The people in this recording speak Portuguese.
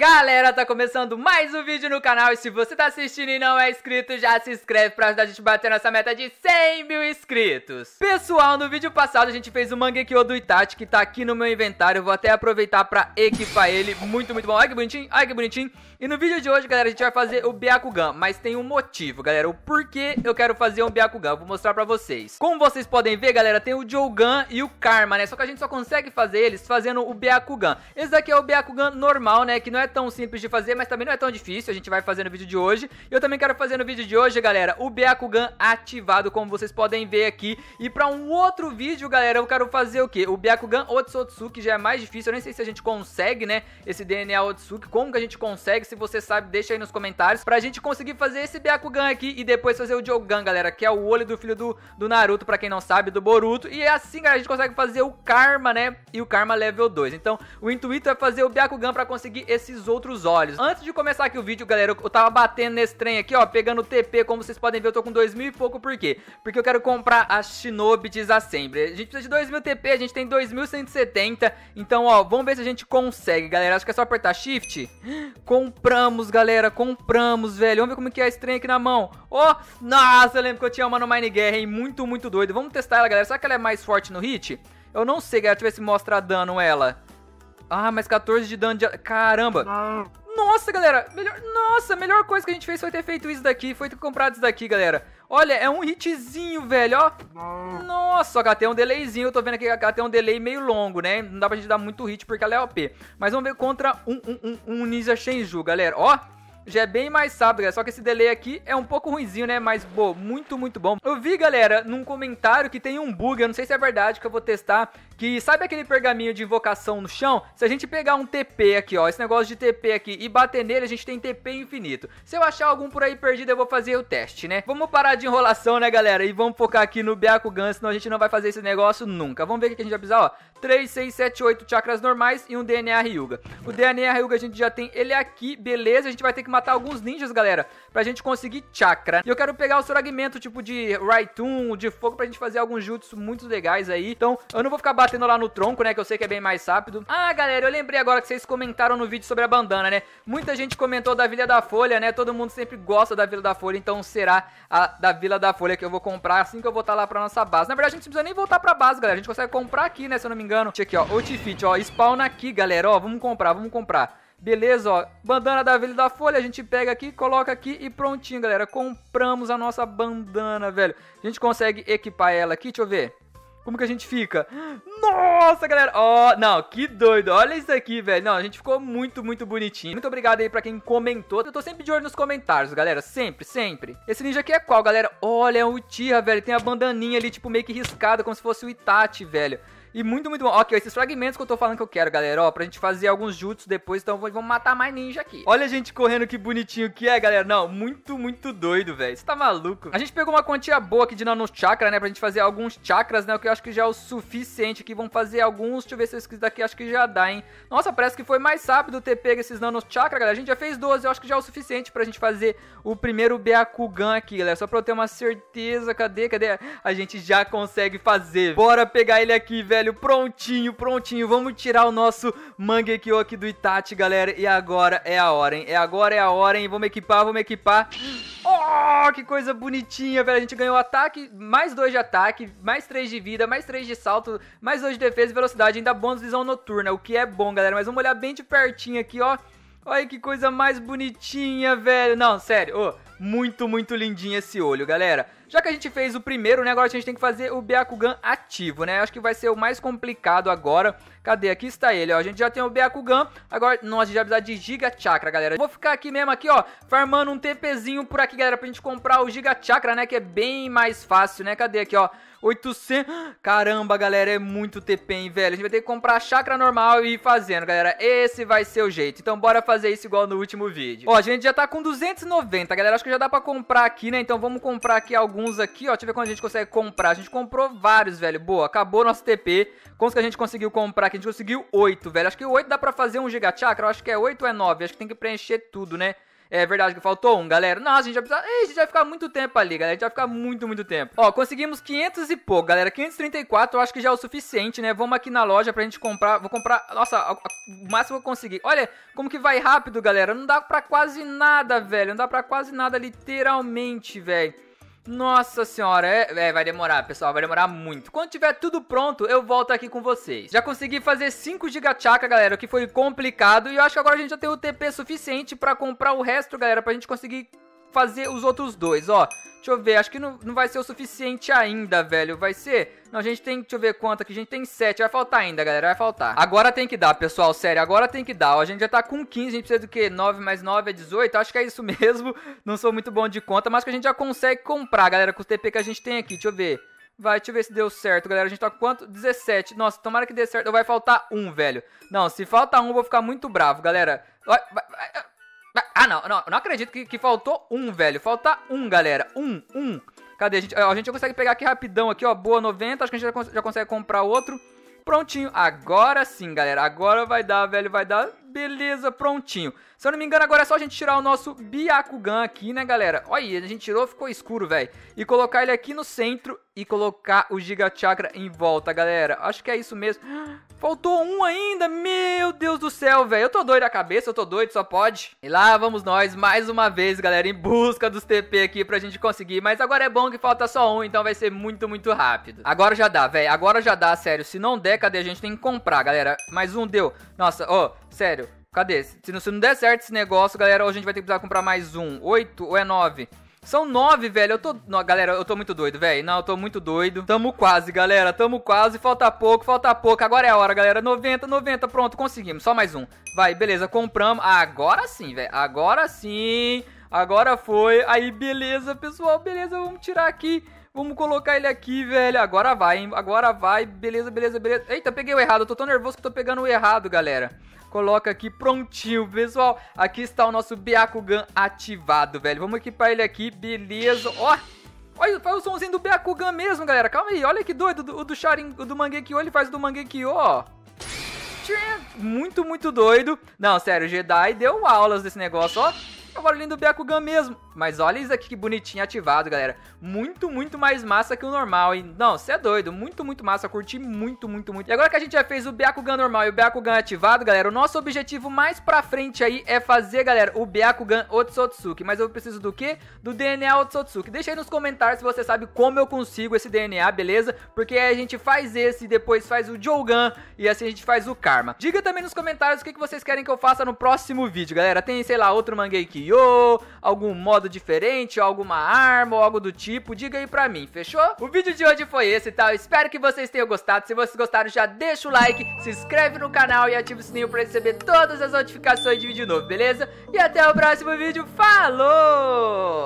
Galera, tá começando mais um vídeo no canal e se você tá assistindo e não é inscrito, já se inscreve pra ajudar a gente a bater nossa meta de 100 mil inscritos. Pessoal, no vídeo passado a gente fez o Mangekyo do Itachi, que tá aqui no meu inventário, vou até aproveitar pra equipar ele, muito, muito bom. Olha que bonitinho, olha que bonitinho. E no vídeo de hoje, galera, a gente vai fazer o Byakugan, mas tem um motivo, galera, o porquê eu quero fazer um Byakugan, vou mostrar pra vocês. Como vocês podem ver, galera, tem o Jougan e o Karma, né, só que a gente só consegue fazer eles fazendo o Byakugan. Esse daqui é o Byakugan normal, né, que não é é tão simples de fazer, mas também não é tão difícil. A gente vai fazer no vídeo de hoje. Eu também quero fazer no vídeo de hoje, galera, o Beakugan ativado, como vocês podem ver aqui. E pra um outro vídeo, galera, eu quero fazer o quê? O Beakugan Otsotsu, que já é mais difícil. Eu nem sei se a gente consegue, né, esse DNA Otsuki. Como que a gente consegue? Se você sabe, deixa aí nos comentários. Pra gente conseguir fazer esse Beakugan aqui e depois fazer o Jogan, galera, que é o olho do filho do, do Naruto, pra quem não sabe, do Boruto. E é assim, galera, a gente consegue fazer o Karma, né, e o Karma level 2. Então, o intuito é fazer o Beakugan pra conseguir esse esses outros olhos. Antes de começar aqui o vídeo, galera, eu tava batendo nesse trem aqui, ó, pegando o TP, como vocês podem ver, eu tô com dois mil e pouco, por quê? Porque eu quero comprar a Shinobi Disassembly. A gente precisa de dois mil TP, a gente tem 2.170, então, ó, vamos ver se a gente consegue, galera. Acho que é só apertar Shift. Compramos, galera, compramos, velho. Vamos ver como que é esse trem aqui na mão. Ó, oh, nossa, eu lembro que eu tinha uma no Mine Guerra, hein, muito, muito doido. Vamos testar ela, galera. Será que ela é mais forte no hit? Eu não sei, galera, deixa eu ver se mostra dano ela. Ah, mas 14 de dano de. Caramba! Nossa, galera, melhor, nossa, a melhor coisa que a gente fez foi ter feito isso daqui, foi ter comprado isso daqui, galera. Olha, é um hitzinho, velho, ó. Nossa, a HT é um delayzinho, eu tô vendo aqui que a HT é um delay meio longo, né? Não dá pra gente dar muito hit porque ela é OP. Mas vamos ver contra um, um, um, um Ninja galera, ó já é bem mais rápido, galera. Só que esse delay aqui é um pouco ruimzinho, né? Mas, pô, muito, muito bom. Eu vi, galera, num comentário que tem um bug, eu não sei se é verdade, que eu vou testar, que sabe aquele pergaminho de invocação no chão? Se a gente pegar um TP aqui, ó, esse negócio de TP aqui e bater nele, a gente tem TP infinito. Se eu achar algum por aí perdido, eu vou fazer o teste, né? Vamos parar de enrolação, né, galera? E vamos focar aqui no Byakugan, senão a gente não vai fazer esse negócio nunca. Vamos ver o que a gente vai precisar, ó. 3, 6, 7, 8 chakras normais e um DNA Ryuga. O DNA Ryuga a gente já tem ele aqui, beleza? A gente vai ter que matar alguns ninjas, galera, pra gente conseguir chakra. E eu quero pegar o fragmento tipo de Raitun, de fogo, pra gente fazer alguns jutsu muito legais aí. Então, eu não vou ficar batendo lá no tronco, né, que eu sei que é bem mais rápido. Ah, galera, eu lembrei agora que vocês comentaram no vídeo sobre a bandana, né? Muita gente comentou da Vila da Folha, né? Todo mundo sempre gosta da Vila da Folha, então será a da Vila da Folha que eu vou comprar assim que eu voltar lá pra nossa base. Na verdade, a gente não precisa nem voltar pra base, galera. A gente consegue comprar aqui, né, se eu não me engano. Deixa aqui, ó, Outfit, ó, spawn aqui, galera, ó, vamos comprar, vamos comprar. Beleza, ó. Bandana da Vila da Folha, a gente pega aqui, coloca aqui e prontinho, galera. Compramos a nossa bandana, velho. A gente consegue equipar ela aqui, deixa eu ver. Como que a gente fica? Nossa, galera! Ó, oh, não, que doido! Olha isso aqui, velho. Não, a gente ficou muito, muito bonitinho. Muito obrigado aí pra quem comentou. Eu tô sempre de olho nos comentários, galera. Sempre, sempre. Esse ninja aqui é qual, galera? Olha, é o Tira, velho. Tem a bandaninha ali, tipo, meio que riscada, como se fosse o Itachi, velho. E muito, muito bom. Ok, esses fragmentos que eu tô falando que eu quero, galera, ó, pra gente fazer alguns jutsu depois, então vamos matar mais ninja aqui. Olha a gente correndo, que bonitinho que é, galera. Não, muito, muito doido, velho. Você tá maluco? A gente pegou uma quantia boa aqui de nano chakra, né, pra gente fazer alguns chakras, né, o que eu acho que já é o suficiente aqui. Vamos fazer alguns, deixa eu ver se esse daqui acho que já dá, hein. Nossa, parece que foi mais rápido ter pego esses nano chakra, galera. A gente já fez 12, eu acho que já é o suficiente pra gente fazer o primeiro beakugan aqui, galera. Só pra eu ter uma certeza, cadê, cadê? A gente já consegue fazer. Bora pegar ele aqui, velho velho. Prontinho, prontinho. Vamos tirar o nosso Mangekyo aqui do Itachi, galera. E agora é a hora, hein? É agora é a hora, hein? Vamos equipar, vamos equipar. Oh, que coisa bonitinha, velho. A gente ganhou ataque, mais dois de ataque, mais três de vida, mais três de salto, mais dois de defesa e velocidade. Ainda bônus visão noturna, o que é bom, galera. Mas vamos olhar bem de pertinho aqui, ó. Olha que coisa mais bonitinha, velho. Não, sério, ô. Oh muito, muito lindinho esse olho, galera. Já que a gente fez o primeiro, né, agora a gente tem que fazer o Byakugan ativo, né? Acho que vai ser o mais complicado agora. Cadê? Aqui está ele, ó. A gente já tem o Byakugan, agora nós a gente vai precisar de Giga Chakra, galera. Vou ficar aqui mesmo, aqui, ó, farmando um TPzinho por aqui, galera, pra gente comprar o Giga Chakra, né, que é bem mais fácil, né? Cadê aqui, ó? 800... Caramba, galera, é muito TP, hein, velho? A gente vai ter que comprar a chakra normal e ir fazendo, galera. Esse vai ser o jeito. Então, bora fazer isso igual no último vídeo. Ó, a gente já tá com 290, galera. Acho acho que já dá pra comprar aqui, né? Então vamos comprar aqui alguns aqui, ó. Deixa eu ver quando a gente consegue comprar. A gente comprou vários, velho. Boa, acabou nosso TP. Quantos que a gente conseguiu comprar aqui? A gente conseguiu oito, velho. Acho que oito dá pra fazer um gigachakra. Eu acho que é oito ou é nove. Acho que tem que preencher tudo, né? É verdade que faltou um, galera. Nossa, a gente vai precisar. Ei, a gente vai ficar muito tempo ali, galera. A gente vai ficar muito, muito tempo. Ó, conseguimos 500 e pouco, galera. 534 eu acho que já é o suficiente, né? Vamos aqui na loja pra gente comprar. Vou comprar. Nossa, o máximo que eu conseguir. Olha como que vai rápido, galera. Não dá pra quase nada, velho. Não dá pra quase nada, literalmente, velho. Nossa senhora, é, é, vai demorar, pessoal, vai demorar muito. Quando tiver tudo pronto, eu volto aqui com vocês. Já consegui fazer 5 chaka, galera, o que foi complicado. E eu acho que agora a gente já tem o TP suficiente pra comprar o resto, galera, pra gente conseguir fazer os outros dois, ó. Deixa eu ver, acho que não, não vai ser o suficiente ainda, velho. Vai ser? Não, a gente tem, deixa eu ver quanto aqui, a gente tem 7. Vai faltar ainda, galera, vai faltar. Agora tem que dar, pessoal, sério, agora tem que dar. Ó, a gente já tá com 15, a gente precisa do quê? 9 mais 9 é 18? Acho que é isso mesmo. Não sou muito bom de conta, mas que a gente já consegue comprar, galera, com o TP que a gente tem aqui. Deixa eu ver. Vai, deixa eu ver se deu certo, galera. A gente tá com quanto? 17. Nossa, tomara que dê certo. Vai faltar um, velho. Não, se falta um, eu vou ficar muito bravo, galera. Vai, vai, vai. Ah, não, não, não acredito que, que faltou um, velho. Falta um, galera. Um, um. Cadê? A gente, a gente já consegue pegar aqui rapidão aqui, ó. Boa 90. Acho que a gente já, cons já consegue comprar outro. Prontinho. Agora sim, galera. Agora vai dar, velho. Vai dar Beleza, prontinho. Se eu não me engano, agora é só a gente tirar o nosso Byakugan aqui, né, galera? Olha aí, a gente tirou, ficou escuro, velho. E colocar ele aqui no centro e colocar o Giga Chakra em volta, galera. Acho que é isso mesmo. Faltou um ainda, meu Deus do céu, velho. Eu tô doido a cabeça, eu tô doido, só pode. E lá vamos nós, mais uma vez, galera, em busca dos TP aqui pra gente conseguir. Mas agora é bom que falta só um, então vai ser muito, muito rápido. Agora já dá, velho. Agora já dá, sério. Se não der, cadê? A gente tem que comprar, galera. Mais um deu. Nossa, ô, oh, sério. Cadê? Se não, se não der certo esse negócio, galera, hoje a gente vai ter que precisar comprar mais um. Oito ou é nove? São nove, velho. Eu tô. Não, galera, eu tô muito doido, velho. Não, eu tô muito doido. Tamo quase, galera. Tamo quase. Falta pouco, falta pouco. Agora é a hora, galera. 90, 90. Pronto, conseguimos. Só mais um. Vai, beleza. Compramos. Agora sim, velho. Agora sim. Agora foi. Aí, beleza, pessoal. Beleza, vamos tirar aqui. Vamos colocar ele aqui, velho. Agora vai, hein? Agora vai. Beleza, beleza, beleza. Eita, peguei o errado. Eu tô tão nervoso que tô pegando o errado, galera. Coloca aqui prontinho, pessoal. Aqui está o nosso Beakugan ativado, velho. Vamos equipar ele aqui, beleza. Ó, Olha, faz o somzinho do Beakugan mesmo, galera. Calma aí, olha que doido. O do, o do Sharin, o do Mangekyo, ele faz o do Mangekyo, ó. Muito, muito doido. Não, sério, Jedi deu aulas desse negócio, ó é o barulhinho do Byakugan mesmo. Mas olha isso aqui que bonitinho ativado, galera. Muito, muito mais massa que o normal, hein? Não, você é doido. Muito, muito massa. curti muito, muito, muito. E agora que a gente já fez o Byakugan normal e o Byakugan ativado, galera, o nosso objetivo mais pra frente aí é fazer, galera, o Byakugan Otsotsuki. Mas eu preciso do quê? Do DNA Otsotsuki. Deixa aí nos comentários se você sabe como eu consigo esse DNA, beleza? Porque a gente faz esse, depois faz o Jougan e assim a gente faz o Karma. Diga também nos comentários o que vocês querem que eu faça no próximo vídeo, galera. Tem, sei lá, outro Mangeiki algum modo diferente, alguma arma ou algo do tipo, diga aí pra mim, fechou? O vídeo de hoje foi esse, tá? Eu espero que vocês tenham gostado. Se vocês gostaram, já deixa o like, se inscreve no canal e ativa o sininho pra receber todas as notificações de vídeo novo, beleza? E até o próximo vídeo. Falou!